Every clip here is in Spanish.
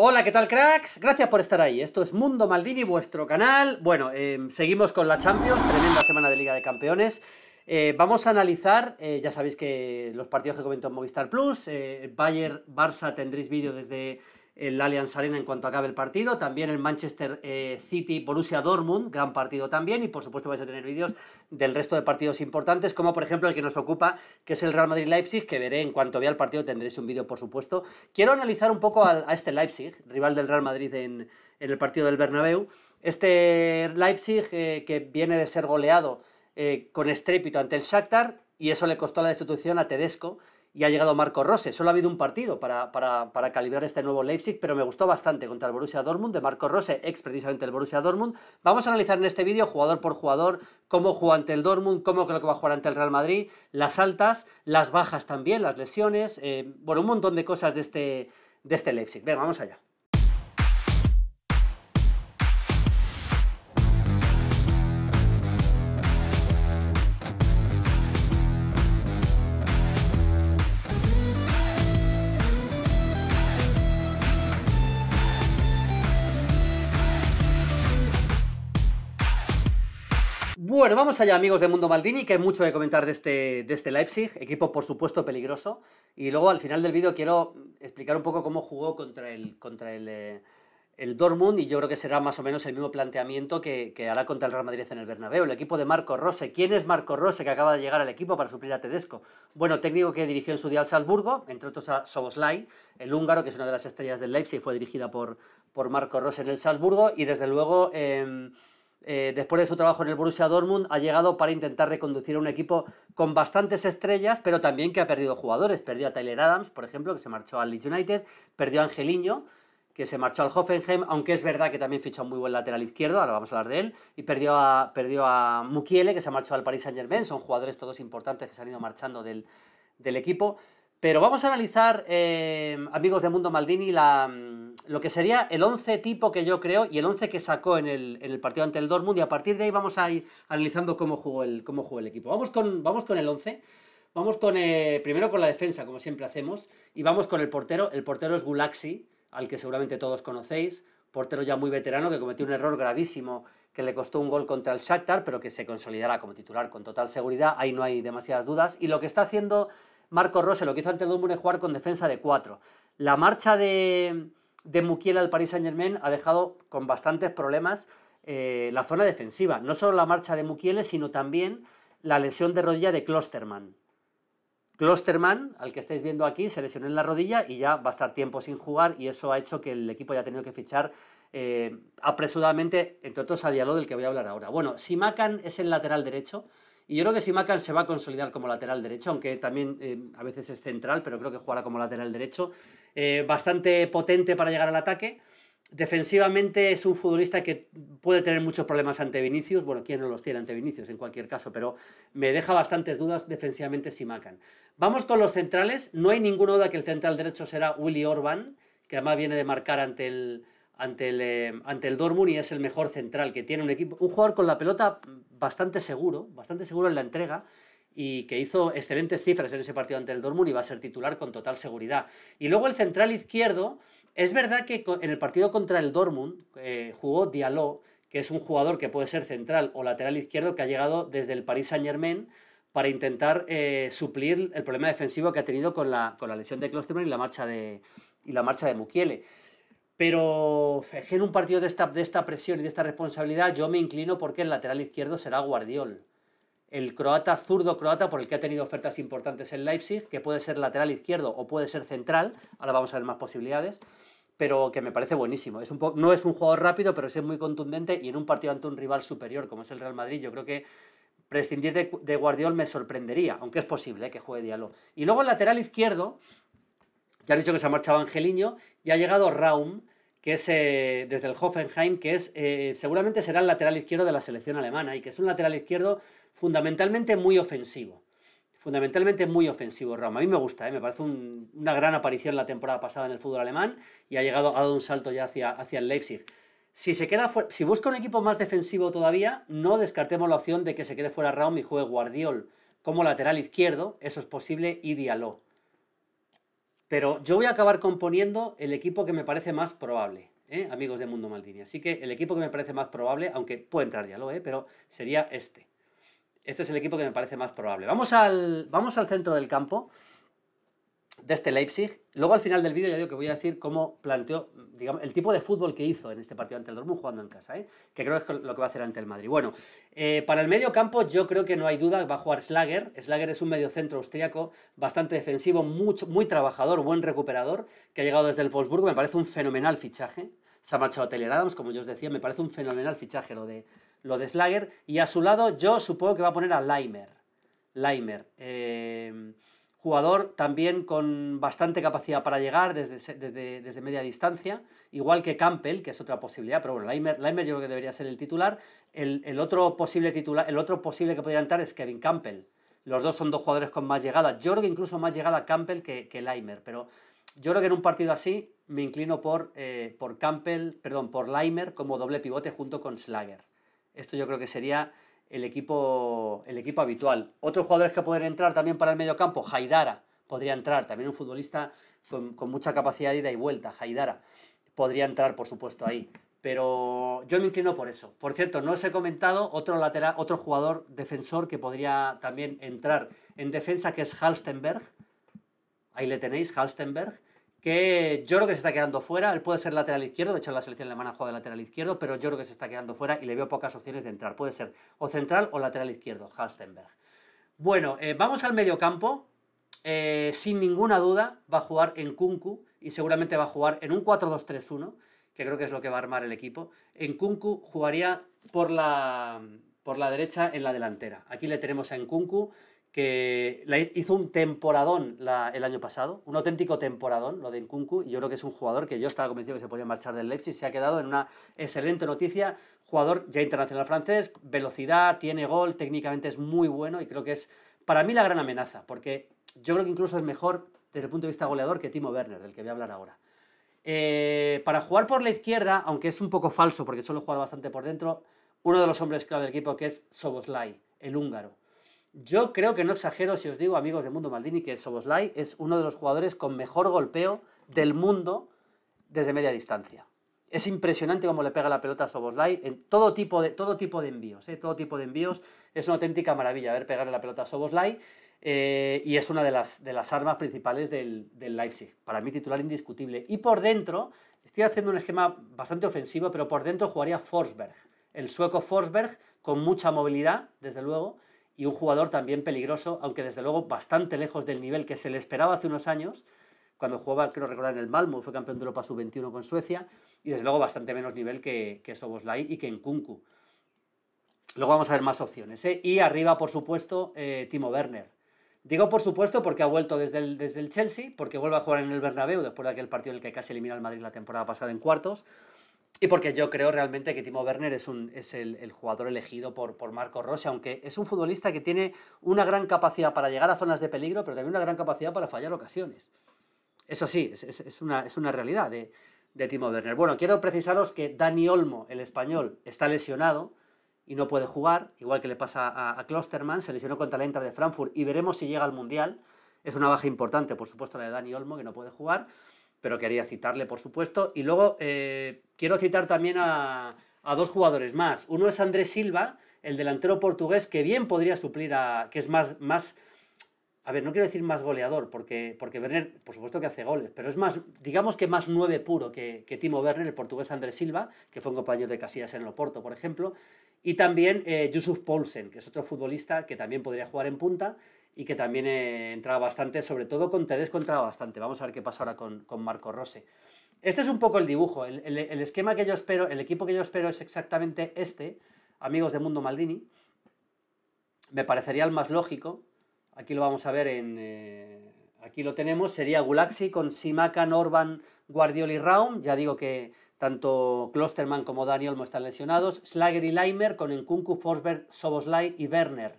Hola, ¿qué tal cracks? Gracias por estar ahí. Esto es Mundo Maldini, vuestro canal. Bueno, eh, seguimos con la Champions, tremenda semana de Liga de Campeones. Eh, vamos a analizar, eh, ya sabéis que los partidos que comento en Movistar Plus, Bayern, Barça, tendréis vídeo desde el Allianz Arena en cuanto acabe el partido, también el Manchester eh, City Borussia Dortmund, gran partido también, y por supuesto vais a tener vídeos del resto de partidos importantes, como por ejemplo el que nos ocupa, que es el Real Madrid Leipzig, que veré en cuanto vea el partido, tendréis un vídeo por supuesto. Quiero analizar un poco a este Leipzig, rival del Real Madrid en, el partido del Bernabéu, este Leipzig eh, que viene de ser goleado eh, con estrépito ante el Shakhtar, y eso le costó la destitución a Tedesco, y ha llegado Marco Rose. Solo ha habido un partido para, para, calibrar este nuevo Leipzig, pero me gustó bastante contra el Borussia Dortmund, de Marco Rose, ex precisamente el Borussia Dortmund. Vamos a analizar en este vídeo, jugador por jugador, cómo juega ante el Dortmund, cómo creo que va a jugar ante el Real Madrid, las altas, las bajas también, las lesiones, eh, bueno, un montón de cosas de este, de este Leipzig. Venga, vamos allá. Bueno, vamos allá, amigos de Mundo Maldini, que hay mucho que comentar de este, de este Leipzig, equipo por supuesto peligroso. Y luego al final del vídeo quiero explicar un poco cómo jugó contra el, contra el, eh, el Dortmund y yo creo que será más o menos el mismo planteamiento que, que, hará contra el Real Madrid en el Bernabéu, el equipo de Marco Rose. ¿Quién es Marco Rose que acaba de llegar al equipo para suplir a Tedesco? Bueno, técnico que dirigió en su día al Salzburgo, entre otros a Soboslai, el húngaro, que es una de las estrellas del Leipzig, fue dirigida por, por Marco Rose en el Salzburgo y desde luego... Em, eh, después de su trabajo en el Borussia Dortmund, ha llegado para intentar reconducir a un equipo con bastantes estrellas, pero también que ha perdido jugadores. Perdió a Tyler Adams, por ejemplo, que se marchó al Leeds United, perdió a Angeliño, que se marchó al Hoffenheim, aunque es verdad que también fichó un muy buen lateral izquierdo, ahora vamos a hablar de él, y perdió a, perdió a Mukiele, que se marchó al Paris Saint-Germain, son jugadores todos importantes que se han ido marchando del, del equipo. Pero vamos a analizar, em, amigos de Mundo Maldini, la, mm, lo que sería el 11 tipo que yo creo y el 11 que sacó en el, partido ante el Dortmund y a partir de ahí vamos a ir analizando cómo jugó el, jugó el equipo. Vamos con, vamos con el 11. Vamos con eh, primero con la defensa, como siempre hacemos, y vamos con el portero. El portero es Gulaxi, al que seguramente todos conocéis, portero ya muy veterano que cometió un error gravísimo que le costó un gol contra el Shakhtar, pero que se consolidará como titular con total seguridad, ahí no hay demasiadas dudas. Y lo que está haciendo Marco Rose lo que hizo ante Dortmund es jugar con defensa de 4. La marcha de, de al Paris Saint-Germain ha dejado con bastantes problemas eh, la zona defensiva. No solo la marcha de Mukiele, sino también la lesión de rodilla de Klosterman. Klosterman, al que estáis viendo aquí, se lesionó en la rodilla y ya va a estar tiempo sin jugar y eso ha hecho que el equipo haya tenido que fichar eh, apresuradamente, entre otros a Diallo, del que voy a hablar ahora. Bueno, Simakan es el lateral derecho y yo creo que Simakan se va a consolidar como lateral derecho, aunque también eh, a veces es central, pero creo que jugará como lateral derecho. Eh, bastante potente para llegar al ataque. Defensivamente es un futbolista que puede tener muchos problemas ante Vinicius. Bueno, ¿quién no los tiene ante Vinicius en cualquier caso? Pero me deja bastantes dudas defensivamente Simakan. Vamos con los centrales. No hay ninguna duda que el central derecho será Willy Orban, que además viene de marcar ante el, ante el, em, ante el Dortmund y es el mejor central que tiene un equipo. Un jugador con la pelota bastante seguro, bastante seguro en la entrega y que hizo excelentes cifras en ese partido ante el Dortmund y va a ser titular con total seguridad. Y luego el central izquierdo, es verdad que en el partido contra el Dortmund eh, jugó Diallo, que es un jugador que puede ser central o lateral izquierdo que ha llegado desde el Paris Saint-Germain para intentar eh, suplir el problema defensivo que ha tenido con la, con lesión de Klosterman y la marcha de, y la marcha de Mukiele. Pero en un partido de esta, de esta presión y de esta responsabilidad yo me inclino porque el lateral izquierdo será Guardiol. El croata, zurdo croata, por el que ha tenido ofertas importantes en Leipzig, que puede ser lateral izquierdo o puede ser central, ahora vamos a ver más posibilidades, pero que me parece buenísimo. Es un no es un jugador rápido, pero es muy contundente y en un partido ante un rival superior como es el Real Madrid, yo creo que prescindir de, Guardiol me sorprendería, aunque es posible eh, que juegue Diallo. Y luego el lateral izquierdo, ya han dicho que se ha marchado Angeliño, y ha llegado Raum, que es eh, desde el Hoffenheim, que es eh, seguramente será el lateral izquierdo de la selección alemana y que es un lateral izquierdo fundamentalmente muy ofensivo. Fundamentalmente muy ofensivo, Raum. A mí me gusta, eh, me parece una gran aparición la temporada pasada en el fútbol alemán y ha llegado, dado un salto ya hacia, hacia el Leipzig. Si, se queda si busca un equipo más defensivo todavía, no descartemos la opción de que se quede fuera Raum y juegue Guardiol como lateral izquierdo, eso es posible, y pero yo voy a acabar componiendo el equipo que me parece más probable, ¿eh? amigos de Mundo Maldini. Así que el equipo que me parece más probable, aunque puede entrar lo ¿eh? pero sería este. Este es el equipo que me parece más probable. Vamos al, vamos al centro del campo de este Leipzig. Luego al final del vídeo ya digo que voy a decir cómo planteó, digamos, el tipo de fútbol que hizo en este partido ante el Dortmund jugando en casa, ¿eh? que creo que es lo que va a hacer ante el Madrid. Bueno, eh, para el medio campo yo creo que no hay duda, va a jugar Slager. Slager es un centro austríaco bastante defensivo, muy trabajador, buen recuperador, que ha llegado desde el Wolfsburg, me parece un fenomenal fichaje. Se ha marchado Taylor Adams, como yo os decía, me parece un fenomenal fichaje lo de, lo de Slager. Y a su lado yo supongo que va a poner a Leimer. Leimer. Eh jugador también con bastante capacidad para llegar desde, desde, media distancia, igual que Campbell, que es otra posibilidad, pero bueno, Laimer, yo creo que debería ser el titular. El, otro posible titular, el otro posible que podría entrar es Kevin Campbell. Los dos son dos jugadores con más llegada. Yo creo que incluso más llegada Campbell que, que Laimer, pero yo creo que en un partido así me inclino por, eh, por Campbell, perdón, por Laimer como doble pivote junto con Slager. Esto yo creo que sería el equipo, el equipo habitual. Otros jugadores que pueden entrar también para el mediocampo, Haidara podría entrar, también un futbolista con, mucha capacidad de ida y vuelta, Haidara podría entrar, por supuesto, ahí. Pero yo me inclino por eso. Por cierto, no os he comentado otro, lateral, otro jugador defensor que podría también entrar en defensa, que es Halstenberg. Ahí le tenéis, Halstenberg que yo creo que se está quedando fuera. Él puede ser lateral izquierdo, de hecho la selección alemana juega de lateral izquierdo, pero yo creo que se está quedando fuera y le veo pocas opciones de entrar. Puede ser o central o lateral izquierdo, Halstenberg. Bueno, eh, vamos al medio campo, eh, sin ninguna duda va a jugar en Kunku y seguramente va a jugar en un 4-2-3-1, que creo que es lo que va a armar el equipo. En Kunku jugaría por la, por la derecha en la delantera. Aquí le tenemos a Kunku, que hizo un temporadón el año pasado, un auténtico temporadón, lo de Nkunku, y yo creo que es un jugador que yo estaba convencido que se podía marchar del Leipzig, se ha quedado en una excelente noticia, jugador ya internacional francés, velocidad, tiene gol, técnicamente es muy bueno y creo que es para mí la gran amenaza, porque yo creo que incluso es mejor desde el punto de vista goleador que Timo Werner, del que voy a hablar ahora. Eh, para jugar por la izquierda, aunque es un poco falso porque solo jugar bastante por dentro, uno de los hombres clave del equipo que es Soboslai, el húngaro yo creo que no exagero si os digo, amigos de Mundo Maldini, que Soboslai es uno de los jugadores con mejor golpeo del mundo desde media distancia. Es impresionante cómo le pega la pelota a Soboslai en todo tipo de, todo tipo de envíos. ¿eh? Todo tipo de envíos. Es una auténtica maravilla ver pegarle la pelota a Soboslai. Eh, y es una de las, de las armas principales del, Leipzig. Para mí, titular indiscutible. Y por dentro, estoy haciendo un esquema bastante ofensivo, pero por dentro jugaría Forsberg. El sueco Forsberg, con mucha movilidad, desde luego y un jugador también peligroso, aunque desde luego bastante lejos del nivel que se le esperaba hace unos años, cuando jugaba, creo recordar, en el Malmo, fue campeón de Europa sub-21 con Suecia, y desde luego bastante menos nivel que, que Soboslai y que en Kunku. Luego vamos a ver más opciones. ¿eh? Y arriba, por supuesto, eh, Timo Werner. Digo por supuesto porque ha vuelto desde el, desde el Chelsea, porque vuelve a jugar en el Bernabéu después de aquel partido en el que casi elimina al Madrid la temporada pasada en cuartos. Y porque yo creo realmente que Timo Werner es, el, jugador elegido por, Marco Rossi, aunque es un futbolista que tiene una gran capacidad para llegar a zonas de peligro, pero también una gran capacidad para fallar ocasiones. Eso sí, es, una, realidad de, Timo Werner. Bueno, quiero precisaros que Dani Olmo, el español, está lesionado y no puede jugar, igual que le pasa a, a Klosterman, se lesionó contra la Inter de Frankfurt y veremos si llega al Mundial. Es una baja importante, por supuesto, la de Dani Olmo, que no puede jugar pero quería citarle, por supuesto. Y luego eh, quiero citar también a, dos jugadores más. Uno es Andrés Silva, el delantero portugués, que bien podría suplir a. que es más. más a ver, no quiero decir más goleador, porque, porque Werner, por supuesto que hace goles, pero es más, digamos que más nueve puro que, que Timo Werner, el portugués Andrés Silva, que fue un compañero de Casillas en Loporto, por ejemplo, y también eh, Yusuf Poulsen, que es otro futbolista que también podría jugar en punta, y que también eh, entraba bastante, sobre todo con Tedesco entraba bastante. Vamos a ver qué pasa ahora con, Marco Rose. Este es un poco el dibujo, el, esquema que yo espero, el equipo que yo espero es exactamente este, amigos de Mundo Maldini. Me parecería el más lógico. Aquí lo vamos a ver en... Eh, aquí lo tenemos, sería Gulaxi con Simakan, Norban, Guardiola y Raum. Ya digo que tanto Klosterman como Daniel están lesionados. Slager y Leimer con Nkunku, Forsberg, Soboslai y Werner.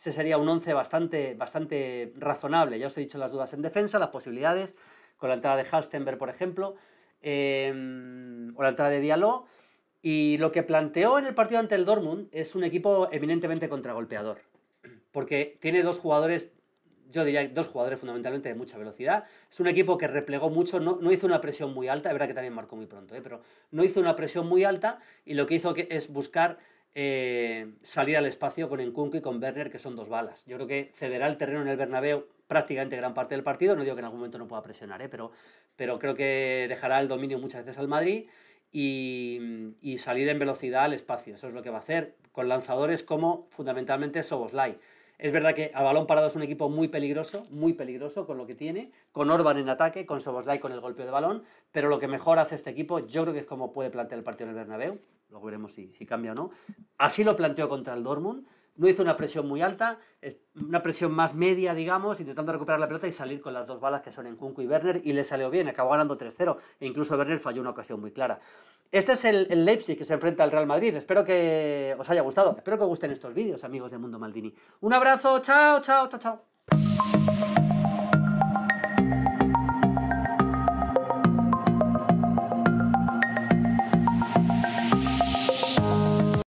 Ese sería un 11 bastante, bastante razonable. Ya os he dicho las dudas en defensa, las posibilidades, con la entrada de Halstenberg, por ejemplo, em, o la entrada de Diallo. Y lo que planteó en el partido ante el Dortmund es un equipo eminentemente contragolpeador, porque tiene dos jugadores, yo diría dos jugadores fundamentalmente de mucha velocidad. Es un equipo que replegó mucho, no, no hizo una presión muy alta, es verdad que también marcó muy pronto, ¿eh? pero no hizo una presión muy alta y lo que hizo que es buscar eh, salir al espacio con Nkunku y con Werner, que son dos balas. Yo creo que cederá el terreno en el Bernabéu prácticamente gran parte del partido. No digo que en algún momento no pueda presionar, ¿eh? pero, pero creo que dejará el dominio muchas veces al Madrid. Y, y, salir en velocidad al espacio. Eso es lo que va a hacer con lanzadores como fundamentalmente Soboslai. Es verdad que a balón parado es un equipo muy peligroso, muy peligroso con lo que tiene, con Orban en ataque, con Soboslai con el golpe de balón, pero lo que mejor hace este equipo, yo creo que es como puede plantear el partido en el Bernabéu, luego veremos si, si cambia o no. Así lo planteó contra el Dortmund, no hizo una presión muy alta, una presión más media, digamos, intentando recuperar la pelota y salir con las dos balas que son en Kunku y Werner, y le salió bien, acabó ganando 3-0, e incluso Werner falló una ocasión muy clara. Este es el, Leipzig que se enfrenta al Real Madrid, espero que os haya gustado, espero que os gusten estos vídeos, amigos de Mundo Maldini. Un abrazo, chao, chao, chao, chao.